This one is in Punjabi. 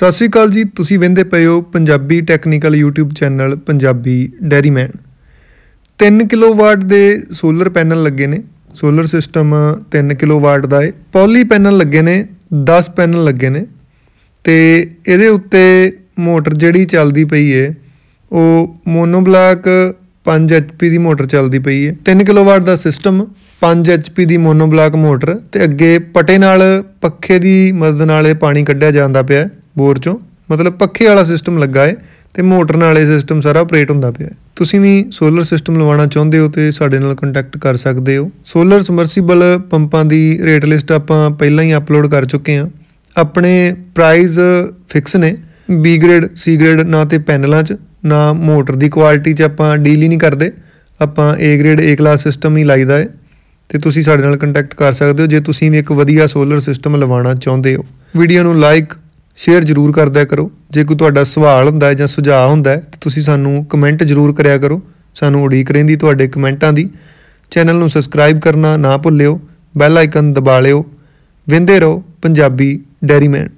ਸਤਿ ਸ਼੍ਰੀ ਅਕਾਲ ਜੀ ਤੁਸੀਂ ਵਿੰਦੇ ਪਏ ਹੋ Punjabi technical YouTube channel Punjabi dairyman 3 kilowatt ਦੇ ਸੋਲਰ ਪੈਨਲ ਲੱਗੇ ਨੇ ਸੋਲਰ ਸਿਸਟਮ 3 ਕਿਲੋਵਾਟ ਦਾ ਹੈ ਪੌਲੀ ਪੈਨਲ ਲੱਗੇ ਨੇ 10 ਪੈਨਲ ਲੱਗੇ ਨੇ ਤੇ ਇਹਦੇ ਉੱਤੇ ਮੋਟਰ ਜਿਹੜੀ ਚੱਲਦੀ ਪਈ ਏ ਉਹ ਮੋਨੋਬਲਾਕ 5 HP ਦੀ ਮੋਟਰ ਚੱਲਦੀ ਪਈ ਹੈ 3 ਕਿਲੋਵਾਟ ਦਾ ਸਿਸਟਮ 5 HP ਦੀ ਮੋਨੋਬਲਾਕ ਮੋਟਰ ਤੇ ਅੱਗੇ ਪਟੇ ਨਾਲ ਪੱਖੇ ਦੀ ਮਦਦ ਨਾਲ ਇਹ ਪਾਣੀ ਕੱਢਿਆ ਜਾਂਦਾ ਪਿਆ ਬੋਰ ਚੋਂ ਮਤਲਬ ਪੱਖੇ ਵਾਲਾ ਸਿਸਟਮ ਲੱਗਾ ਹੈ ਤੇ ਮੋਟਰ ਨਾਲ ਇਹ ਸਿਸਟਮ ਸਾਰਾ ਆਪਰੇਟ ਹੁੰਦਾ ਪਿਆ ਤੁਸੀਂ ਵੀ ਸੋਲਰ ਸਿਸਟਮ ਲਵਾਉਣਾ ਚਾਹੁੰਦੇ ਹੋ ਤੇ ਸਾਡੇ ਨਾਲ ਕੰਟੈਕਟ ਕਰ ਸਕਦੇ ਹੋ ਸੋਲਰ ਸਮਰਸੀਬਲ ਪੰਪਾਂ ਦੀ ਰੇਟ ਲਿਸਟ ਆਪਾਂ ਪਹਿਲਾਂ ਹੀ ਅਪਲੋਡ ਕਰ ਚੁੱਕੇ ਹਾਂ ਆਪਣੇ ਪ੍ਰਾਈਸ ਫਿਕਸ ਨੇ ਬੀ ਗ੍ਰੇਡ ਸੀ ਗ੍ਰੇਡ ਨਾ ਤੇ ਪੈਨਲਾਂ 'ਚ ਨਾ ਮੋਟਰ ਦੀ ਕੁਆਲਿਟੀ 'ਚ ਆਪਾਂ ਡੀਲ ਹੀ ਨਹੀਂ ਕਰਦੇ ਆਪਾਂ A grade A class system ਹੀ ਲਾਈਦਾ ਹੈ ਤੇ ਤੁਸੀਂ ਸਾਡੇ ਨਾਲ ਕੰਟੈਕਟ ਕਰ ਸਕਦੇ ਹੋ ਜੇ ਤੁਸੀਂ ਵੀ ਇੱਕ ਵਧੀਆ ਸੋਲਰ ਸਿਸਟਮ ਲਵਾਉਣਾ ਚਾਹੁੰਦੇ ਹੋ ਵੀਡੀਓ ਨੂੰ ਲਾਈਕ ਸ਼ੇਅਰ ਜਰੂਰ ਕਰਦਿਆ ਕਰੋ ਜੇ ਕੋਈ ਤੁਹਾਡਾ ਸਵਾਲ ਹੁੰਦਾ ਹੈ ਜਾਂ ਸੁਝਾਅ ਹੁੰਦਾ ਹੈ ਤਾਂ ਤੁਸੀਂ ਸਾਨੂੰ ਕਮੈਂਟ ਜਰੂਰ ਕਰਿਆ ਕਰੋ ਸਾਨੂੰ ਉਡੀਕ ਰਹਿੰਦੀ ਤੁਹਾਡੇ ਕਮੈਂਟਾਂ ਦੀ ਚੈਨਲ ਨੂੰ ਸਬਸਕ੍ਰਾਈਬ ਕਰਨਾ ਨਾ ਭੁੱਲਿਓ ਬੈਲ ਆਈਕਨ ਦਬਾ ਲਿਓ ਵਿੰਦੇ ਰਹੋ ਪੰਜਾਬੀ ਡੈਰੀਮੈਨ